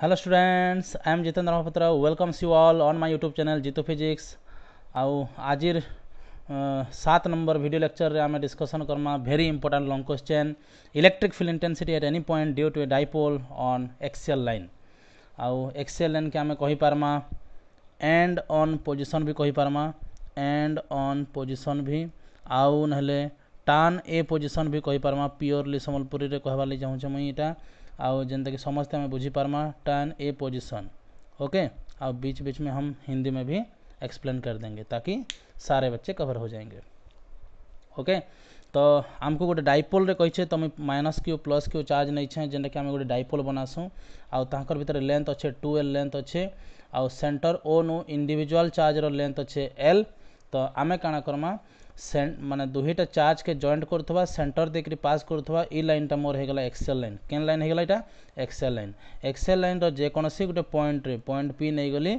hello students i am jitan ramapatra welcomes you all on my youtube channel jito physics ଆଉ ଆଜିର ସାତ number video ଲେକ୍ଚରରେ ଆମେ discussion କର୍ମା very important long question electric field intensity at any point due to a dipole on axial line ଆଉ axial ଲାଇନ୍କେ ଆମେ କହିପାର୍ମା end on position ବି କହିପାର୍ମା ଏଣ୍ଡ ଅନ୍ ପୋଜିସନ୍ ବି ଆଉ ନହେଲେ ଟର୍ନ ଏ ପୋଜିସନ୍ ବି କହିପାର୍ମା ପିଓରଲି ସମ୍ବଲପୁରୀରେ କହିବାର୍ ଲାଗି ଚାହୁଁଛେ ମୁଇଁ ଇଟା ଆଉ ଯେନ୍ତାକି ସମସ୍ତେ ଆମେ ବୁଝିପାର୍ମା टर्न ए पोजिशन ओके और बीच बीच में हम हिंदी में भी एक्सप्लेन कर देंगे ताकि सारे बच्चे कवर हो जाएंगे ओके तो आमको गोटे डाइपोल रे कहे तुम minus Q plus Q charge नहीं छे जेनटा कि आम गोटे डाइपोल बनासु आउ भितर लेंथ अच्छे टू एल लेंथ अच्छे आउ सेंटर ओ नु इंडिविजुअल चार्जर लेंथ अच्छे एल तो आम कण करमा ମାନେ ଦୁଇଟା ଚାର୍ଜକେ ଜଏଣ୍ଟ କରୁଥିବା ସେଣ୍ଟର ଦେଇକରି ପାସ୍ କରୁଥିବା ଇ ଲାଇନ୍ଟା ମୋର ହେଇଗଲା ଏକ୍ସେଲ୍ ଲାଇନ୍ କେନ୍ ଲାଇନ୍ ହେଇଗଲା ଏଇଟା ଏକ୍ସେଲ୍ ଲାଇନ୍ ଏକ୍ସେଲ୍ ଲାଇନ୍ର ଯେକୌଣସି ଗୋଟେ ପଏଣ୍ଟରେ ପଏଣ୍ଟ ପି ନେଇଗଲି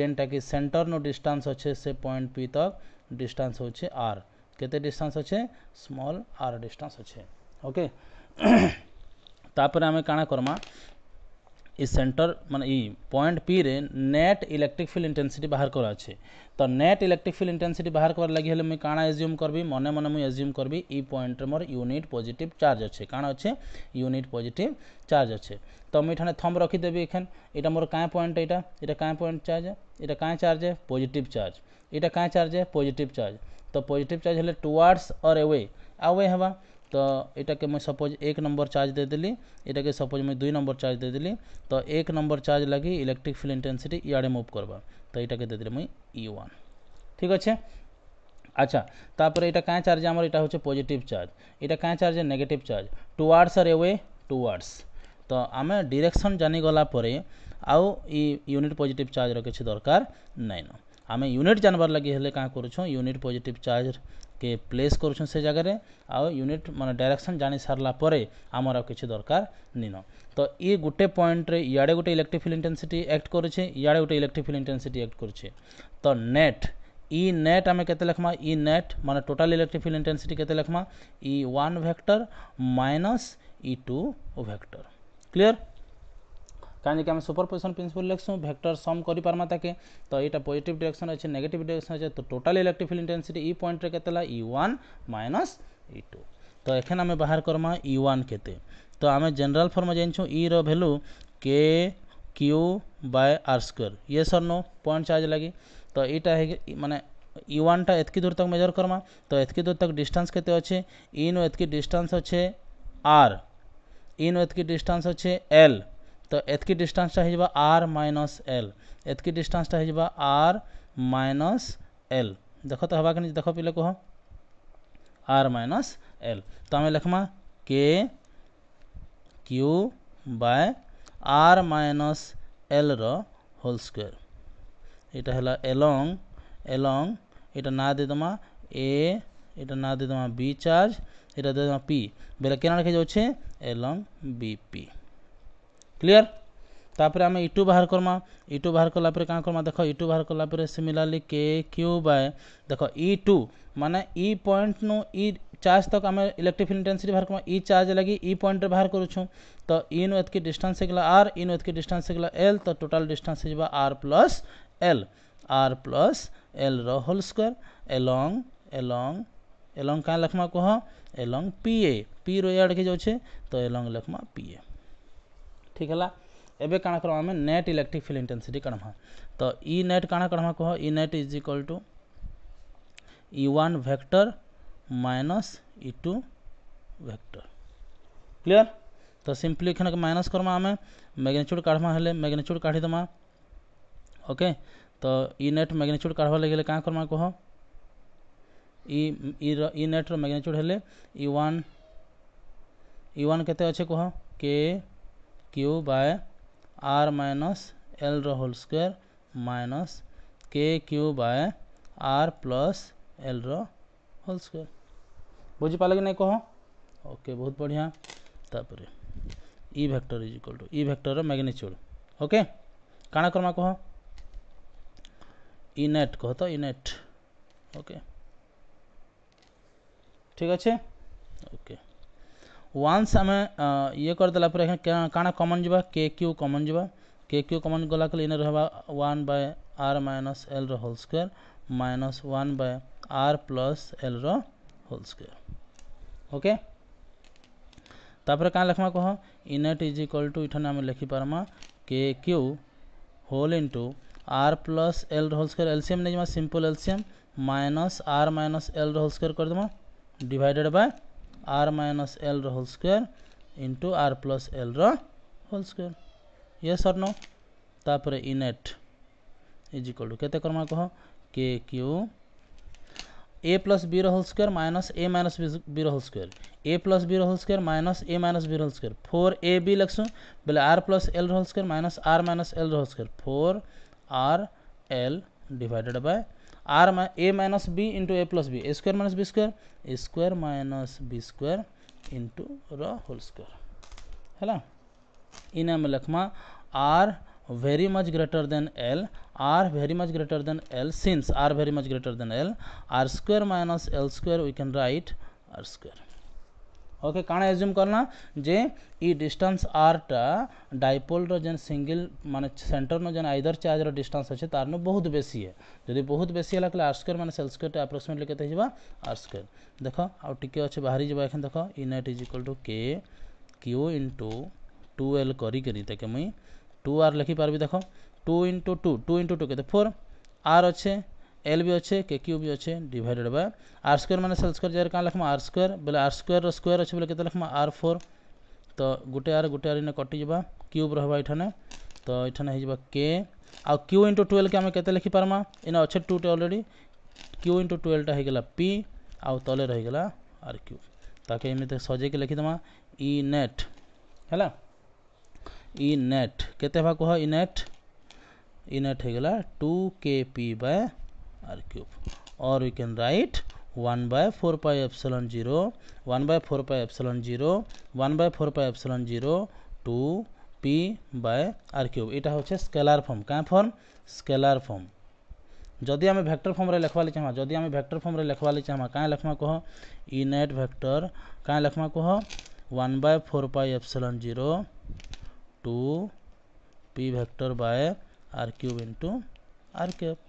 ଯେନ୍ଟାକି ସେଣ୍ଟରନୁ ଡିଷ୍ଟାନ୍ସ ଅଛେ ସେ ପଏଣ୍ଟ ପି ତକ୍ ଡିଷ୍ଟାନ୍ସ ହେଉଛେ ଆର୍ କେତେ ଡିଷ୍ଟାନ୍ସ ଅଛେ ସ୍ମଲ୍ ଆର୍ ଡିଷ୍ଟାନ୍ସ ଅଛେ ଓକେ ତାପରେ ଆମେ କାଣା କର୍ମା এই সেন্টার মানে এই পয়েন্ট পি রে নেট ইলেকট্রিক ফিল্ড ইন্টেনসিটি বাহার করা আছে তো নেট ইলেকট্রিক ফিল্ড ইন্টেনসিটি বাহার করার লাগি হলে মুই কাଣା এজ্যুম করবি মনে মনে মুই এজ্যুম করবি এই পয়েন্টরে মোর ইউনিট পজিটিভ চার্জ আছে কাଣା আছে ইউনিট পজিটিভ চার্জ আছে তো মুই এখানে থম রখিদেবি এখান এটা মোর কাঁ পয়েন্ট এটা এটা কাঁ পয়েন্ট চার্জ এটা কাঁ চার্জ পজিটিভ চার্জ এটা কাঁ চার্জ পজিটিভ চার্জ তো পজিটিভ চার্জ হলে টুয়ার্ডস অর এওয়ে আওয়ে হবা তো এটাকে মুই सपोज एक नंबर चार्ज दे देली এটাকে सपोज মুই দুই নম্বর চার্জ দে দেলি তো এক নম্বর চার্জ লাগি ইলেকট্রিক ফিল্ড ইন্টেন্সিটি ইয়াড়ে মুভ করবা তো এটাকে দে দিলি মুই ই e ওয়ান ঠিক আছে আচ্ছা তারপরে এটা কাঁ চার্জ আমার এটা হচ্ছে পজিটিভ চার্জ এটা কাঁ চার্জ নেগেটিভ চার্জ টুয়ার্ডস আর এওয়ে টুয়ার্ডস তো আমি ডিরেকশন জানিগলা পরে আউ ই ইউনিট পজিটিভ চার্জর কিছু দরকার নাইন ଆମେ ୟୁନିଟ୍ ଜାନ୍ବାର୍ ଲାଗି ହେଲେ କାଁ କରୁଛୁଁ ୟୁନିଟ୍ ପଜିଟିଭ୍ କେ ପ୍ଲେସ୍ କରୁଛୁଁ ସେ ଜାଗାରେ ଆଉ ୟୁନିଟ୍ ମାନେ ଡାଇରେକ୍ସନ୍ ଜାଣି ସାରିଲା ପରେ ଆମର ଆଉ କିଛି ଦରକାର ନିନ ତ ଇ ଗୋଟେ ପଏଣ୍ଟରେ ଇଆଡ଼େ ଗୋଟେ ଇଲେକ୍ଟ୍ରିକ୍ ଫିଲ୍ଡ ଇଣ୍ଟେନ୍ସିଟି ଆକ୍ଟ କରୁଛେ ଇଆଡ଼େ ଗୋଟେ ଇଲେକ୍ଟ୍ରିକ୍ ଫିଲ୍ଡ ଇଣ୍ଟେନ୍ସିଟି ଆକ୍ଟ କରୁଛେ ତ ନେଟ୍ ଇ ନେଟ୍ ଆମେ କେତେ ଲେଖ୍ମା ଇ ନେଟ୍ ମାନେ ଟୋଟାଲ୍ ଇଲେକ୍ଟ୍ରିକ୍ ଫିଲ୍ଡ ଇଣ୍ଟେନ୍ସିଟି କେତେ ଲେଖ୍ମା E one vector minus E two vector clear କାହିଁକି ଆମେ ସୁପରପୋଜିସନ୍ ପ୍ରିନ୍ସିପଲ୍ ଲେଖସୁଁ ଭେକ୍ଟର ସମ୍ କରିପାରମା ତାକେ ତ ଏଇଟା ପଜିଟିଭ୍ ଡିରେକ୍ସନ୍ ଅଛି ନେଗେଟିଭ୍ ଡିରେକ୍ସନ୍ ଅଛି ତ ଟୋଟାଲ୍ ଇଲେକ୍ଟ୍ରିକ୍ ଫିଲ୍ଡ ଇଣ୍ଟେନ୍ସିଟି ଇ ପଏଣ୍ଟରେ କେତେ ହେଲା E one minus E two ତ ଏଖେନ୍ ଆମେ ବାହାର କର୍ମା ଇ ୱାନ୍ କେତେ ତ ଆମେ ଜେନେରାଲ୍ ଫର୍ମ ଜାଣିଛୁ ଇର value K Q by R square ଇଏ ସର୍ ନୋ ପଏଣ୍ଟ ଚାର୍ଜ ଲାଗି ତ ଏଇଟା ହେଇକି ମାନେ ଇ ୱାନ୍ଟା ଏତ୍କି ଦୂର ତକ୍ ମେଜର୍ କର୍ମା ତ ଏତ୍କି ଦୂର ତକ୍ ଡିଷ୍ଟାନ୍ସ କେତେ ଅଛେ ଇନୁ ଏତ୍କି ଡିଷ୍ଟାନ୍ସ ଅଛେ ଆର୍ ଇନୁ ଏତ୍କି ଡିଷ୍ଟାନ୍ସ ଅଛେ ଏଲ୍ ତ ଏତ୍କି ଡିଷ୍ଟାନ୍ସଟା ହେଇଯିବା ଆର୍ ମାଇନସ୍ ଏଲ୍ ଏତ୍କି ଡିଷ୍ଟାନ୍ସଟା ହେଇଯିବା ଆର୍ ମାଇନସ୍ ଏଲ୍ ଦେଖ ତ ହେବା କେନି ଦେଖ ପିଲେ କୁହ ଆର୍ ମାଇନସ୍ ଏଲ୍ ତ ଆମେ ଲେଖ୍ମା K Q by R minus ଏଲ୍ର ହୋଲ୍ ସ୍କୋୟାର୍ ଏଇଟା ହେଲା ଏଲଙ୍ଗ ଏଲଙ୍ଗ ଏଇଟା ନାଁ ଦେଇଦେମା ଏ এটা ନାଁ ଦେଇଦେମା ବି বি ଏଇଟା ଦେଇଦେମା ପି ବେଲେ କେନ বেলা কেনা রেখে যাচ্ছে এলং বিপি क्लीयर तापर आम इटू बाहर करमा इटू बाहर कलापुर क्या करमा देख इ टू बाहर कलापुर सिमिलारली के क्यू बाय देख इ टू मानने इ पॉइंट नु इ e चार्ज तक आम इलेक्ट्रिक इंटेनसीटी बाहर करमा इ e चार्ज लगी इ e पॉइंट रे बाहर करूँ तो इन एतकी डिस्टेंस होगा आर इन एतकी डिस्टेंस होगा एल तो टोटाल डिस्टेंस हो R plus L R plus L whole square एलंग एलंग एलंग क्या लखमा कह एलंग पी ए पी रो इे तो एलंग लखमा पी ए ठीक है एवं कण कर नेट इलेक्ट्रिक फिल्ड इंटेनसीटी कणमा तो इ नेट कण कणमा कह E net is equal to E one vector minus E two vector clear तो सिंपली एखन माइनस करमा आम मैग्नेच्यूड काढ़मा हेले मैग्नेच्यूड काढ़ दमा ओके तो इ नेट मैग्नेच्यूड काढ़वा लगे क्या करमा कह इ नेट्र मैग्नेच्यूड हेले इ वन इ वन के अच्छे कह K Q by R minus L whole square minus K Q by R plus L whole square पाले कि नहीं कह ओके बहुत बढ़िया तापर E vector is equal to E vector magnitude okay काण करमा कह इनेट कह तो इनेट ओके ठीक अच्छे ओके वन्स आम ई करदेला कण कमन जावा के क्यू कमन जा के क्यू कमन गला इन रहा one by R minus L whole square minus one by R plus L whole square okay तापर क्या लिखमा कह इनट इज इक्वल टू इन आम लिखिपर्मा K Q whole into R plus L whole square LCM नहीं जामा simple LCM minus R minus L whole square करदेमा divided by R minus L whole whole square R plus L whole whole ये sir or no ତାପରେ innate is equal to କେତେ କର୍ମା କହ କେ A plus B whole square minus A minus B whole square A plus B whole square minus A minus B whole square four A B लिखसुँ बोले R plus L whole square minus R minus L whole square four R L divided by R मै A minus B into A plus B A square minus B square A square minus B square into R whole square है इन्हें लिखमा R very much greater than L R very much greater than L since R very much greater than L R square minus L square we can write R square okay କାଣା assume କଲା ଯେ ଇ distance ଆର୍ଟା ଡାଇପୋଲ୍ର ଯେନ୍ single ମାନେ ସେଣ୍ଟର୍ନ ଯେନ୍ either charger distance ଅଛେ ତାର୍ନୁ ବହୁତ ବେଶୀ ଏ ଯଦି ବହୁତ ବେଶୀ ହେଲା କହିଲେ ଆର୍ ସ୍କୋୟାର୍ ମାନେ ସେଲ୍ ସ୍କୋୟାର୍ଟା ଆପ୍ରୋକ୍ସିମେଟ୍ଲି କେତେ ହେଇଯିବା ଆର୍ ସ୍କୋୟାର୍ ଦେଖ ଆଉ ଟିକେ ଅଛି ବାହାରି ଯିବା ଏଖେନ୍ ଦେଖ E net is equal to k q into two l କରିକିରି ତାକେ ମୁଇଁ ଟୁ ଆର୍ ଲେଖିପାରବି ଦେଖ two into two two into two କେତେ ଫୋର୍ ଆର୍ ଅଛେ एल भी अच्छे के क्यू भी अच्छे डिवाइडेड बाय आर स्क्र मैंने सेल स्क्वायर जगह क्या लिखमा आर स्क्वायर बोले आर स्क्र स्क्वायर अच्छे बोले कितना लिखमा आर फोर तो गोटे आर गोटे आर इन्हें कटिजा क्यूब रहा तो ये के आउ क्यू इंटू टुएल्व के आम के लिखिपार्मा इना अच्छे टूटे अलरेडी क्यू इंटू टुएल्वटा होगा पी आउ तले रही आर क्यू ताके एमती सजेक लिखिदमा इ e नेट है इ नेट के कह इ नेट इ नेट होगा two k p by r cube or we can write 1 by 4 pi epsilon 0 1 by 4 pi epsilon 0 1 by 4 pi epsilon 0 2 p by r cube eta hoche scalar form ka form scalar form jodi ame vector form re lekhwali chama jodi ame vector form re lekhwali chama ka lekhma লেখমা e net vector ka lekhma কহ 1 by 4 pi epsilon 0 to p vector by r cube into r cube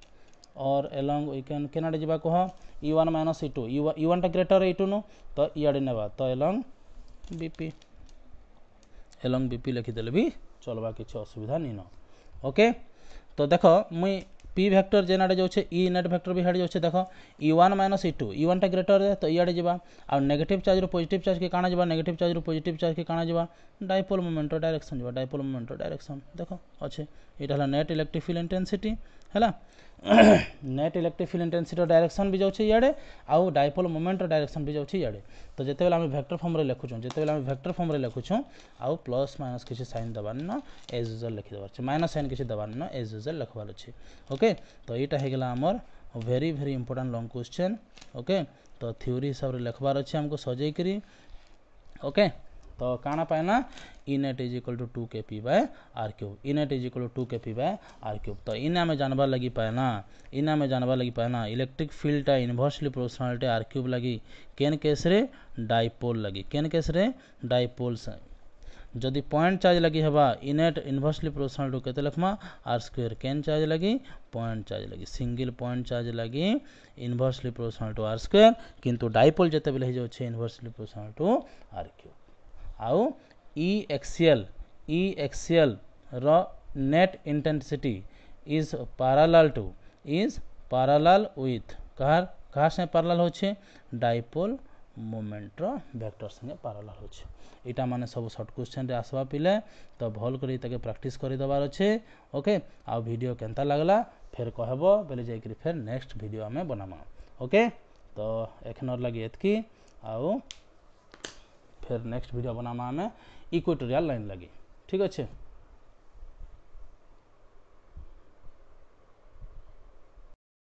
और along Java can cannot इ kuha e1 minus इ e1 e1 ta greater e2 nu तो iade neba to along bp along bp likhi dele भी चलवा किसी असुविधा नहीं न ओके तो देख मुई पी भैक्टर जेन आड़े जाऊे इ नेट भैक्टर भी हाड़े जाऊे देख E one minus E two E one टा ग्रेटर है तो इडे जावा आउ नेगेटिव चार्ज रू पॉजिटिव चार्ज के काना जावा नेगेटिव चार्ज रू पॉजिटिव चार्ज के काना जावा डायपोल मोमेंट डायरेक्शन जावा डायपोल मोमेंट डायरेक्शन देख अच्छे यहाँ नेट इलेक्ट्रिक फिल्ड इंटेनसीटी है net electric field intensity direction भी जाए इे आउ डायपोल मोमेंट डायरेक्शन भी जाए इे तो जो बारे भेक्टर फर्म्रे लिखुँ जो बारे भेक्टर फर्म्रे लिखुँ आउ प्लस माइनस किसी सैन देवान न एज यूजर लिखिदेवार माइनस सैन किसी देवान न एज यूजर लिखवार अच्छे ओके तो यहाँ है आम very very important long question okay तो थ्योरी हिसाब से लिखबार अच्छे आमको सजेक ओके तो कहना पाएना in at is equal to two k p by r cube in is equal to two k p by r cube तो इना में जानवा लगी पाएना इना में जानवा लगी पाएना इलेक्ट्रिक फील्ड टा inversely proportional to r cube लगी केन केस्रे रे डाइपोल लगी केन केस्रे रे डाइपोल जदि पॉइंट चार्ज लगी हवा इनेट इनभर्सली प्रोपोर्शनल टू के लखमा आर स्क्वायर केन चार्ज लगी पॉइंट चार्ज लगी सिंगल पॉइंट चार्ज लगी inversely proportional to r square कितु डाइपोल जते बेले हो जाउछे inversely proportional to r cube ଆଉ ଇ ଏକ୍ସିଏଲ୍ ଇ ଏକ୍ସିଏଲ୍ର net intensity is parallel to is parallel with କାହା କାହା ସାଙ୍ଗେ ପାରାଲାଲ୍ ହେଉଛେ ଡାଇପୋଲ୍ ମୁମେଣ୍ଟର ଭେକ୍ଟର ସାଙ୍ଗେ ପାରାଲାଲ୍ ହେଉଛେ ଏଇଟା ମାନେ ସବୁ ସର୍ଟ କୋଶ୍ଚିନ୍ରେ ଆସ୍ବା ପିଲେ ତ ଭଲ୍ କରି ତାକେ ପ୍ରାକ୍ଟିସ୍ କରିଦେବାର ଅଛେ ଓକେ ଆଉ ଭିଡ଼ିଓ କେନ୍ତା ଲାଗ୍ଲା ଫେର୍ କହେବ ବେଲେ ଯାଇକିରି ଫେର୍ ନେକ୍ସଟ ଭିଡ଼ିଓ ଆମେ ବନାମା ଓକେ ତ ଏଖନର୍ ଲାଗି ଏତ୍କି ଆଉ ફેર नेक्स्ट વિડીયો बनाना અમે ઇક્વેટોરિયલ लाइन लगे ठीक अच्छे